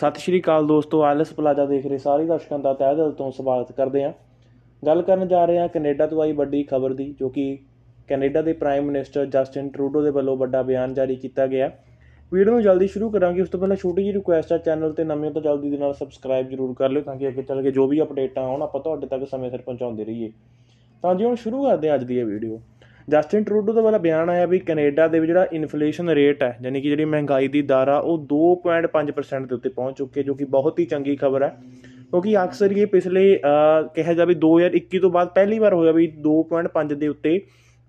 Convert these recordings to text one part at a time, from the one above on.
ਸਤਿ ਸ਼੍ਰੀ ਅਕਾਲ ਦੋਸਤੋ ਆਲਸ ਪਲਾਜ਼ਾ ਦੇਖ ਰਹੇ ਸਾਰੇ ਦਰਸ਼ਕਾਂ ਦਾ ਤਹਿ ਦਿਲ ਤੋਂ ਸਵਾਗਤ ਕਰਦੇ ਹਾਂ ਗੱਲ ਕਰਨ ਜਾ ਰਹੇ ਹਾਂ ਕੈਨੇਡਾ ਤੋਂ ਆਈ ਵੱਡੀ ਖਬਰ ਦੀ ਜੋ ਕਿ ਕੈਨੇਡਾ ਦੇ ਪ੍ਰਾਈਮ ਮਿਨਿਸਟਰ ਜਸਟਿਨ ਟਰੂਡੋ ਦੇ ਵੱਲੋਂ ਵੱਡਾ ਬਿਆਨ ਜਾਰੀ ਕੀਤਾ ਗਿਆ ਵੀਡੀਓ ਨੂੰ ਜਲਦੀ ਸ਼ੁਰੂ ਕਰਾਂਗੇ ਉਸ ਤੋਂ ਪਹਿਲਾਂ ਛੋਟੀ ਜਿਹੀ ਰਿਕੁਐਸਟ ਆ ਚੈਨਲ ਤੇ ਨਵੇਂ ਹੋ ਤਾਂ ਜਲਦੀ ਦੇ ਨਾਲ ਸਬਸਕ੍ਰਾਈਬ ਜ਼ਰੂਰ ਕਰ ਲਿਓ ਤਾਂ ਕਿ ਅੱਗੇ ਚੱਲ ਕੇ ਜੋ ਵੀ ਅਪਡੇਟਾਂ ਆਉਣ ਆਪਾਂ ਤੁਹਾਡੇ ਤੱਕ ਸਮੇਂ ਸਿਰ ਪਹੁੰਚਾਉਂਦੇ ਰਹੀਏ ਤਾਂ ਜੀ ਹੁਣ ਸ਼ੁਰੂ ਕਰਦੇ ਹਾਂ ਅੱਜ ਦੀ ਇਹ ਵੀਡੀਓ ਜਸਟਿਨ ਟਰੂਡੋ ਦਾ ਵਾਲਾ ਬਿਆਨ ਆਇਆ ਵੀ ਕੈਨੇਡਾ ਦੇ ਵਿੱਚ ਜਿਹੜਾ ਇਨਫਲੇਸ਼ਨ ਰੇਟ ਹੈ ਯਾਨੀ ਕਿ ਜਿਹੜੀ ਮਹਿੰਗਾਈ ਦੀ ਦਰ ਆ ਉਹ 2.5% ਦੇ ਉੱਤੇ ਪਹੁੰਚ ਚੁੱਕੀ ਹੈ ਜੋ ਕਿ ਬਹੁਤ ਹੀ ਚੰਗੀ ਖਬਰ ਹੈ ਕਿਉਂਕਿ ਅਕਸਰ ਇਹ ਪਿਛਲੇ ਕਿਹਾ ਵੀ 2021 ਤੋਂ ਬਾਅਦ ਪਹਿਲੀ ਵਾਰ ਹੋਇਆ ਵੀ 2.5 ਦੇ ਉੱਤੇ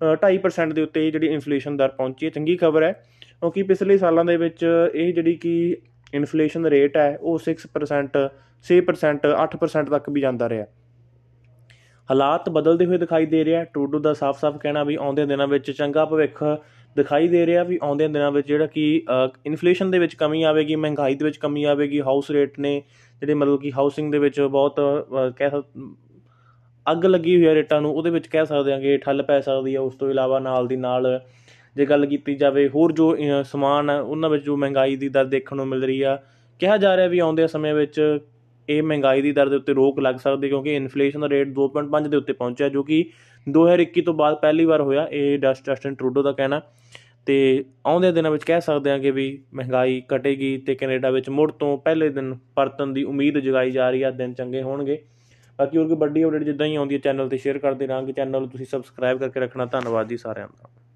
2.5% ਦੇ ਉੱਤੇ ਜਿਹੜੀ ਇਨਫਲੇਸ਼ਨ ਦਰ ਪਹੁੰਚੀ ਹੈ ਚੰਗੀ ਖਬਰ ਹੈ ਕਿਉਂਕਿ ਪਿਛਲੇ ਸਾਲਾਂ ਦੇ ਵਿੱਚ ਇਹ ਜਿਹੜੀ ਕਿ ਇਨਫਲੇਸ਼ਨ ਰੇਟ ਹੈ ਉਹ 6% 6% 8% ਤੱਕ ਵੀ ਜਾਂਦਾ ਰਿਹਾ ਹਾਲਾਤ ਬਦਲਦੇ ਹੋਏ ਦਿਖਾਈ ਦੇ ਰਿਹਾ ਟੂਡੂ ਦਾ ਸਾਫ਼-ਸਾਫ਼ ਕਹਿਣਾ ਵੀ ਆਉਂਦੇ ਦਿਨਾਂ ਵਿੱਚ ਚੰਗਾ ਭਵਿੱਖ ਦਿਖਾਈ ਦੇ ਰਿਹਾ ਵੀ ਆਉਂਦੇ ਦਿਨਾਂ ਵਿੱਚ ਜਿਹੜਾ ਕਿ ਇਨਫਲੇਸ਼ਨ ਦੇ ਵਿੱਚ ਕਮੀ ਆਵੇਗੀ ਮਹਿੰਗਾਈ ਦੇ ਵਿੱਚ ਕਮੀ ਆਵੇਗੀ ਹਾਊਸ ਰੇਟ ਨੇ ਜਿਹੜੇ ਮਤਲਬ ਕਿ ਹਾਊਸਿੰਗ ਦੇ ਵਿੱਚ ਬਹੁਤ ਕਹਿ ਅੱਗ ਲੱਗੀ ਹੋਈ ਹੈ ਰੇਟਾਂ ਨੂੰ ਉਹਦੇ ਵਿੱਚ ਕਹਿ ਸਕਦੇ ਹਾਂ ਕਿ ਠੱਲ ਪੈ ਸਕਦੀ ਹੈ ਉਸ ਤੋਂ ਇਲਾਵਾ ਨਾਲ ਦੀ ਨਾਲ ਜੇ ਗੱਲ ਕੀਤੀ ਜਾਵੇ ਹੋਰ ਜੋ ਸਮਾਨ ਉਹਨਾਂ ਵਿੱਚ ਜੋ ਮਹਿੰਗਾਈ ਦੀ ਦਰ ਦੇਖਣ ਨੂੰ ਮਿਲ ਰਹੀ ਆ ਕਿਹਾ ਜਾ ਰਿਹਾ ਵੀ ਆਉਂਦੇ ਸਮੇਂ ਵਿੱਚ ਇਹ ਮਹਿੰਗਾਈ ਦੀ ਦਰ ਦੇ ਉੱਤੇ ਰੋਕ ਲੱਗ ਸਕਦੀ ਕਿਉਂਕਿ ਇਨਫਲੇਸ਼ਨ ਦਾ ਰੇਟ 2.5 ਦੇ ਉੱਤੇ ਪਹੁੰਚਿਆ ਜੋ ਕਿ 2021 ਤੋਂ ਬਾਅਦ ਪਹਿਲੀ ਵਾਰ ਹੋਇਆ ਇਹ ਡਸਟ ਡਸਟਨ ਟਰੂਡੋ ਦਾ ਕਹਿਣਾ ਤੇ ਆਉਂਦੇ ਦਿਨਾਂ ਵਿੱਚ ਕਹਿ ਸਕਦੇ ਹਾਂ ਕਿ ਵੀ ਮਹਿੰਗਾਈ ਘਟੇਗੀ ਤੇ ਕੈਨੇਡਾ ਵਿੱਚ ਮੁੜ ਤੋਂ ਪਹਿਲੇ ਦਿਨ ਪਰਤਨ ਦੀ ਉਮੀਦ ਜਗਾਈ ਜਾ ਰਹੀ ਹੈ ਦਿਨ ਚੰਗੇ ਹੋਣਗੇ ਬਾਕੀ ਹੋਰ ਕੋਈ ਵੱਡੀ ਅਪਡੇਟ ਜਿੱਦਾਂ ਹੀ ਆਉਂਦੀ ਹੈ ਚੈਨਲ ਤੇ ਸ਼ੇਅਰ ਕਰਦੇ ਰਹਾਂਗੇ ਚੈਨਲ ਨੂੰ ਤੁਸੀਂ ਸਬਸਕ੍ਰਾਈਬ ਕਰਕੇ ਰੱਖਣਾ ਧੰਨਵਾਦ ਜੀ ਸਾਰਿਆਂ ਦਾ